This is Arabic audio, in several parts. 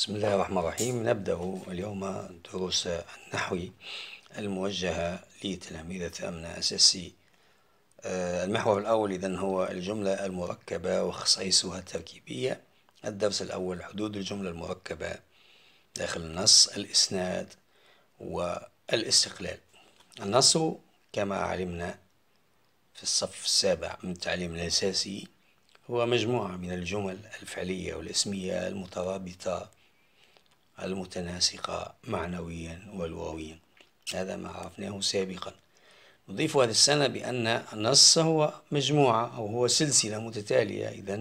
بسم الله الرحمن الرحيم نبدأ اليوم دروس النحو الموجهة لتلاميذ أمن أساسي آه، المحور الأول إذن هو الجملة المركبة وخصائصها التركيبية الدرس الأول حدود الجملة المركبة داخل النص الإسناد والاستقلال النص كما علمنا في الصف السابع من التعليم الأساسي هو مجموعة من الجمل الفعلية والاسمية المترابطة المتناسقة معنويا ولغويا هذا ما عرفناه سابقا نضيف هذا السنة بأن النص هو مجموعة أو هو سلسلة متتالية إذا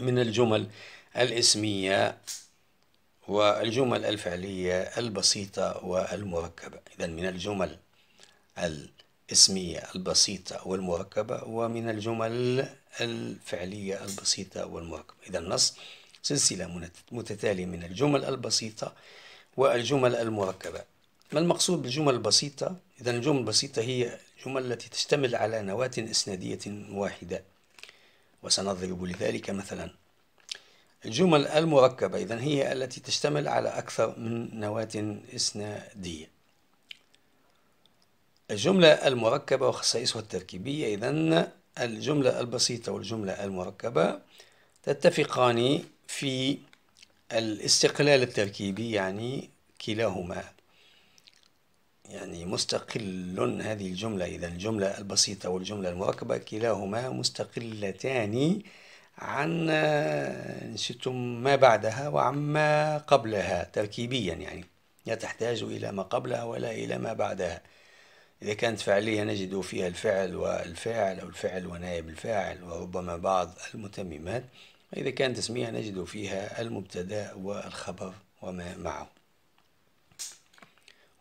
من الجمل الاسمية والجمل الفعلية البسيطة والمركبة إذا من الجمل الاسمية البسيطة والمركبة ومن الجمل الفعلية البسيطة والمركبة إذا النص سلسلة متتالية من الجمل البسيطة والجمل المركبة ما المقصود بالجمل البسيطة؟ إذا الجمل البسيطة هي الجمل التي تشتمل على نواة إسنادية واحدة وسنضرب لذلك مثلا الجمل المركبة إذا هي التي تشتمل على أكثر من نواة إسنادية الجملة المركبة وخصائصها التركيبية إذا الجملة البسيطة والجملة المركبة تتفقان في الاستقلال التركيبي يعني كلاهما يعني مستقل هذه الجملة إذا الجملة البسيطة والجملة المركبة كلاهما مستقلتان عن آه، نسيتم ما بعدها وعما قبلها تركيبيا يعني لا تحتاج إلى ما قبلها ولا إلى ما بعدها إذا كانت فعلية نجد فيها الفعل والفاعل أو الفعل ونائب الفاعل وربما بعض المتممات إذا كان تسمية نجد فيها المبتدأ والخبر وما معه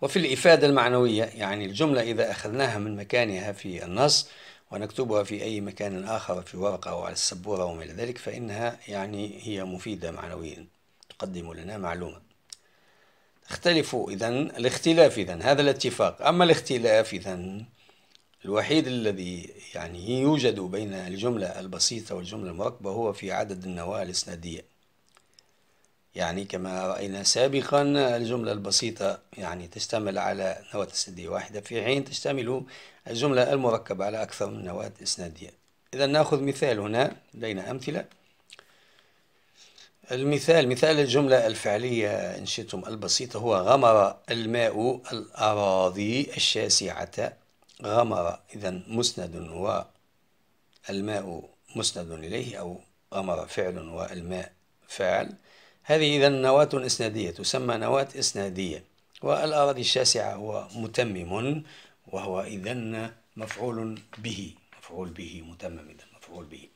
وفي الإفادة المعنوية يعني الجملة إذا أخذناها من مكانها في النص ونكتبها في أي مكان آخر في ورقة أو على السبورة وما إلى ذلك فإنها يعني هي مفيدة معنويا تقدم لنا معلومة اختلفوا إذا الاختلاف إذا هذا الاتفاق أما الاختلاف إذا الوحيد الذي يعني يوجد بين الجملة البسيطة والجملة المركبة هو في عدد النواة الإسنادية يعني كما رأينا سابقا الجملة البسيطة يعني تشتمل على نواة إسنادية واحدة في حين تشتمل الجملة المركبة على أكثر من نواة إسنادية إذا نأخذ مثال هنا لدينا أمثلة المثال مثال الجملة الفعلية إن شئتم البسيطة هو غمر الماء الأراضي الشاسعة غمر إذا مسند والماء مسند إليه أو غمر فعل والماء فعل هذه إذا نواة إسنادية تسمى نواة إسنادية والأراضي الشاسعة هو متمم وهو إذا مفعول به مفعول به متمم إذا مفعول به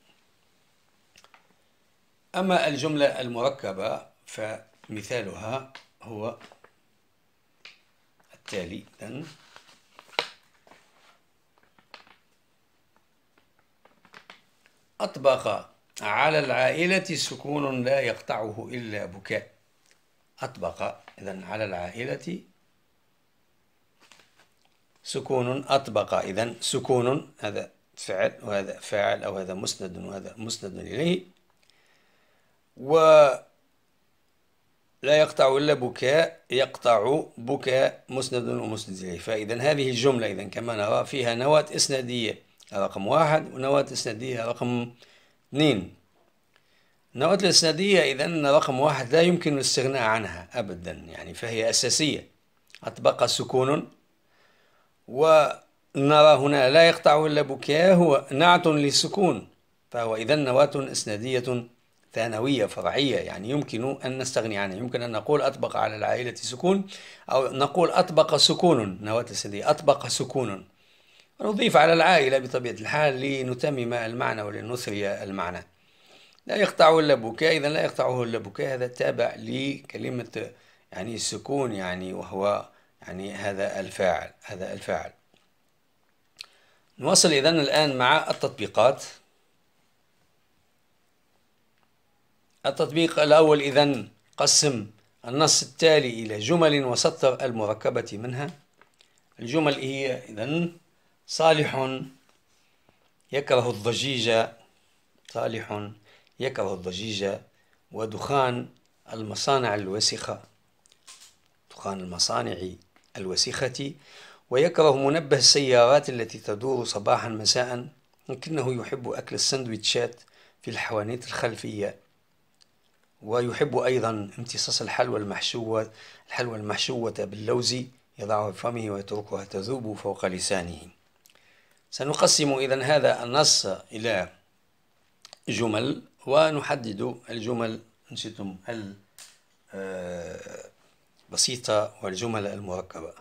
أما الجملة المركبة فمثالها هو التالي إذن أطبق على العائلة سكون لا يقطعه إلا بكاء أطبق إذا على العائلة سكون أطبق إذا سكون هذا فعل وهذا فاعل أو هذا مسند وهذا مسند إليه و لا يقطع إلا بكاء يقطع بكاء مسند ومسند إليه فإذا هذه الجملة إذا كما نرى فيها نواة إسنادية رقم واحد والنواة الإسنادية رقم اثنين النواة الإسنادية إذا رقم واحد لا يمكن الاستغناء عنها أبدا يعني فهي أساسية أطبق سكون ونرى هنا لا يقطع إلا بكياه نعت للسكون فهو إذا نواة إسنادية ثانوية فرعية يعني يمكن أن نستغني عنها يمكن أن نقول أطبق على العائلة سكون أو نقول أطبق سكون نواة إسنادية أطبق سكون نضيف على العائلة بطبيعة الحال لنتمم المعنى ولنثري المعنى لا يقطع إلا بكاء إذا لا يقطعه إلا بكاء هذا تابع لكلمة يعني السكون يعني وهو يعني هذا الفاعل هذا الفاعل نواصل إذا الآن مع التطبيقات التطبيق الأول إذا قسم النص التالي إلى جمل وسطر المركبة منها الجمل هي إذا صالح يكره الضجيج صالح يكره الضجيج ودخان المصانع الوسخة دخان المصانع الوسخة ويكره منبه السيارات التي تدور صباحا مساء لكنه يحب أكل السندويتشات في الحوانيت الخلفية ويحب أيضا امتصاص الحلوى المحشوة الحلوى المحشوة باللوز يضعها في فمه ويتركها تذوب فوق لسانه سنقسم إذا هذا النص إلى جمل ونحدد الجمل نسيتم البسيطة آه، والجمل المركبة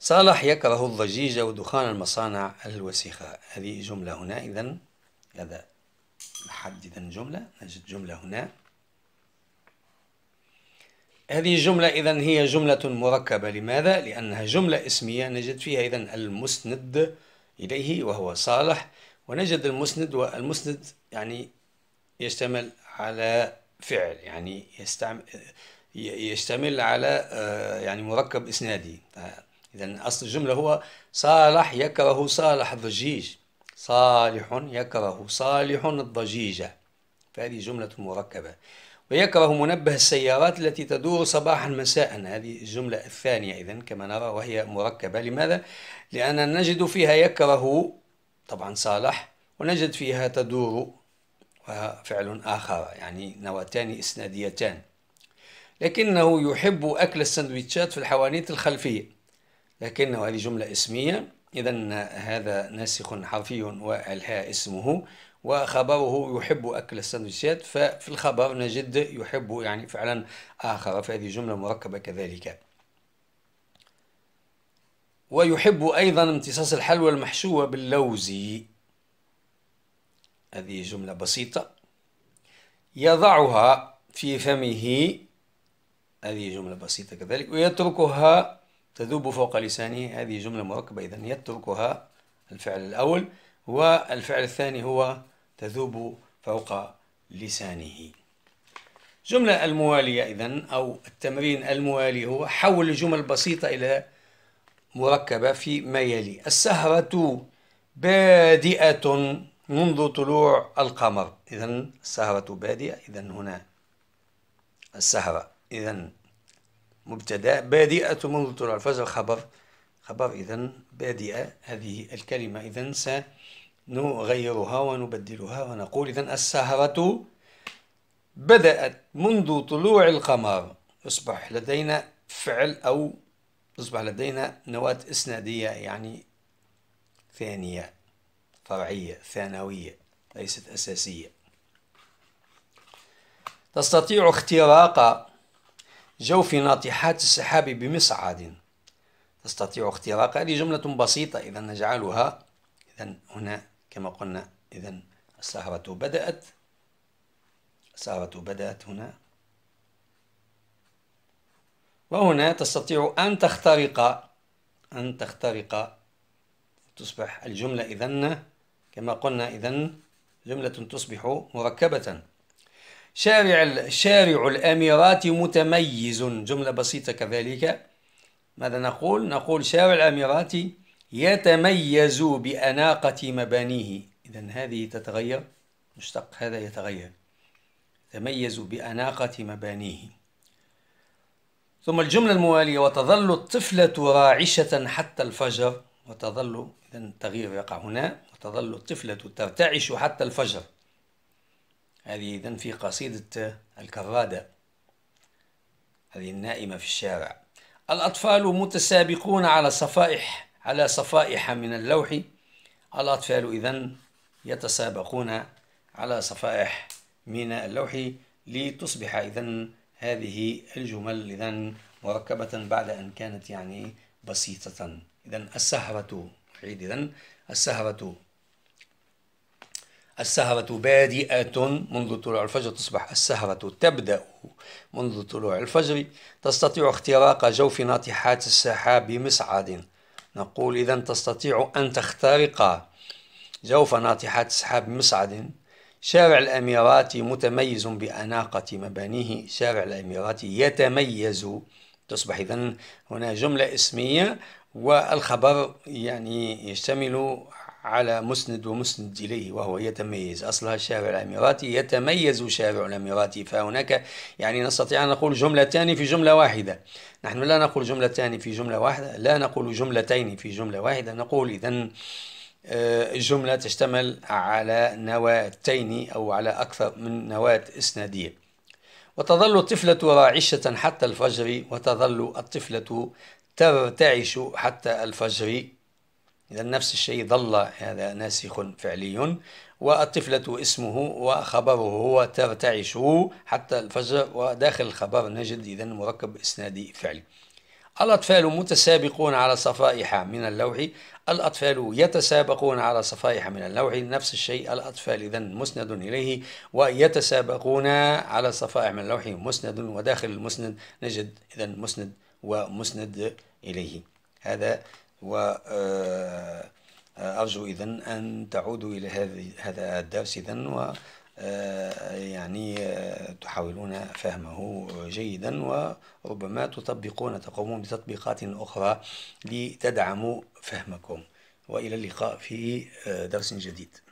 صالح يكره الضجيج ودخان المصانع الوسخة هذه جملة هنا إذا هذا نحدد جملة نجد جملة هنا هذه الجملة إذا هي جملة مركبة لماذا؟ لأنها جملة اسمية نجد فيها إذا المسند إليه وهو صالح ونجد المسند والمسند يعني يشتمل على فعل يعني يستعمل يشتمل على آه، يعني مركب إسنادي إذا أصل الجملة هو صالح يكره صالح الضجيج صالح يكره صالح الضجيجة فهذه جملة مركبة ويكره منبه السيارات التي تدور صباحا مساء هذه الجملة الثانية إذا كما نرى وهي مركبة لماذا؟ لأننا نجد فيها يكره طبعا صالح ونجد فيها تدور وفعل آخر يعني نواتان إسناديتان لكنه يحب أكل السندويتشات في الحوانيت الخلفية لكنه هذه جملة اسمية إذا هذا ناسخ حرفي والها اسمه وخبره يحب أكل السندويشات ففي الخبر نجد يحب يعني فعلا آخر فهذه جملة مركبة كذلك ويحب أيضا امتصاص الحلوى المحشوة باللوز هذه جملة بسيطة يضعها في فمه هذه جملة بسيطة كذلك ويتركها تذوب فوق لسانه هذه جملة مركبة إذا يتركها الفعل الأول والفعل الثاني هو تذوب فوق لسانه جملة الموالية إذا أو التمرين الموالي هو حول جمل بسيطة إلى مركبة في ما يلي السهرة بادئة منذ طلوع القمر إذا السهرة بادئة إذا هنا السهرة إذا مبتدأ بادئة منذ طلوع الفجر خبر خبر إذا بادئة هذه الكلمة إذا س نغيرها ونبدلها ونقول إذا السهرة بدأت منذ طلوع القمر يصبح لدينا فعل أو أصبح لدينا نواة إسنادية يعني ثانية فرعية ثانوية ليست أساسية تستطيع اختراق جوف ناطحات السحاب بمصعد تستطيع اختراق هذه جملة بسيطة إذا نجعلها إذا هنا كما قلنا إذا السهرة بدأت السهرة بدأت هنا وهنا تستطيع أن تخترق أن تخترق تصبح الجملة إذا كما قلنا إذا جملة تصبح مركبة شارع شارع الأميرات متميز جملة بسيطة كذلك ماذا نقول؟ نقول شارع الأميرات يتميز بأناقة مبانيه إذا هذه تتغير مشتق هذا يتغير يتميز بأناقة مبانيه ثم الجملة الموالية وتظل الطفلة راعشة حتى الفجر وتظل إذا التغيير يقع هنا وتظل الطفلة ترتعش حتى الفجر هذه إذا في قصيدة الكرادة هذه النائمة في الشارع الأطفال متسابقون على صفائح على صفائح من اللوح الأطفال إذا يتسابقون على صفائح من اللوح لتصبح إذا هذه الجمل إذا مركبة بعد أن كانت يعني بسيطة إذا السهرة عيد إذا السهرة السهرة بادئة منذ طلوع الفجر تصبح السهرة تبدأ منذ طلوع الفجر تستطيع اختراق جوف ناطحات السحاب بمصعد نقول إذا تستطيع أن تخترق جوف ناطحات سحاب مصعد شارع الأميرات متميز بأناقة مبانيه شارع الأميرات يتميز تصبح إذا هنا جملة اسمية والخبر يعني يشتمل على مسند ومسند إليه وهو يتميز أصلها الشارع الأميراتي يتميز شارع الأميراتي فهناك يعني نستطيع أن نقول جملتان في جملة واحدة نحن لا نقول جملتان في جملة واحدة لا نقول جملتين في جملة واحدة نقول إذا الجملة آه، تشتمل على نواتين أو على أكثر من نواة إسنادية وتظل الطفلة راعشة حتى الفجر وتظل الطفلة ترتعش حتى الفجر إذا نفس الشيء ظل هذا ناسخ فعلي والطفلة اسمه وخبره هو ترتعش حتى الفجر وداخل الخبر نجد إذا مركب إسنادي فعلي الأطفال متسابقون على صفائح من اللوح الأطفال يتسابقون على صفائح من اللوح نفس الشيء الأطفال إذا مسند إليه ويتسابقون على صفائح من اللوح مسند وداخل المسند نجد إذا مسند ومسند إليه هذا وأرجو آه، إذا أن تعودوا إلى هذا الدرس إذا و آه، يعني آه، تحاولون فهمه جيدا وربما تطبقون تقومون بتطبيقات أخرى لتدعموا فهمكم وإلى اللقاء في درس جديد